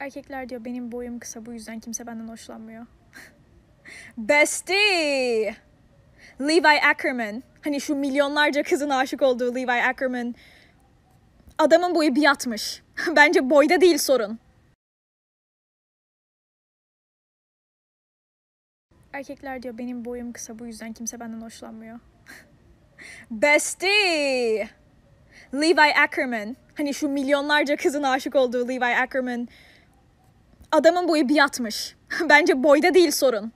Erkekler diyor benim boyum kısa bu yüzden kimse benden hoşlanmıyor. Bestie! Levi Ackerman. Hani şu milyonlarca kızın aşık olduğu Levi Ackerman. Adamın boyu bir yatmış. Bence boyda değil sorun. Erkekler diyor benim boyum kısa bu yüzden kimse benden hoşlanmıyor. Bestie! Levi Ackerman. Hani şu milyonlarca kızın aşık olduğu Levi Ackerman. Adamın boyu bir yatmış. Bence boyda değil sorun.